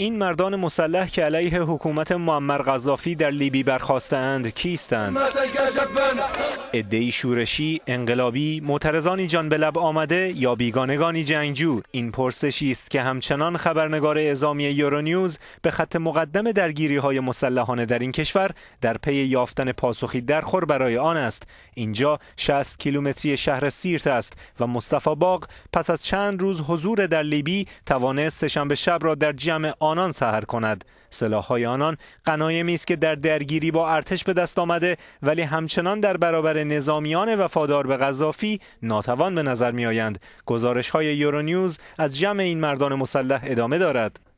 این مردان مسلح که علیه حکومت معمر قذافی در لیبی برخواستند کیستند؟ ادهی شورشی، انقلابی، معترضانی جان به لب آمده یا بیگانگانی جنگجو این پرسشی است که همچنان خبرنگار اعزامی یورونیوز به خط مقدم درگیری های مسلحانه در این کشور در پی یافتن پاسخی درخور برای آن است اینجا 60 کیلومتری شهر سیرت است و مصطفی باغ پس از چند روز حضور در لیبی توانست سهشنبه شب را در جمع آنان سهر کند سلاحهای آنان قنایمی است که در درگیری با ارتش به دست آمده ولی همچنان در برابر نظامیان وفادار به قذافی ناتوان به نظر میآیند. آیند گزارش های یورونیوز از جمع این مردان مسلح ادامه دارد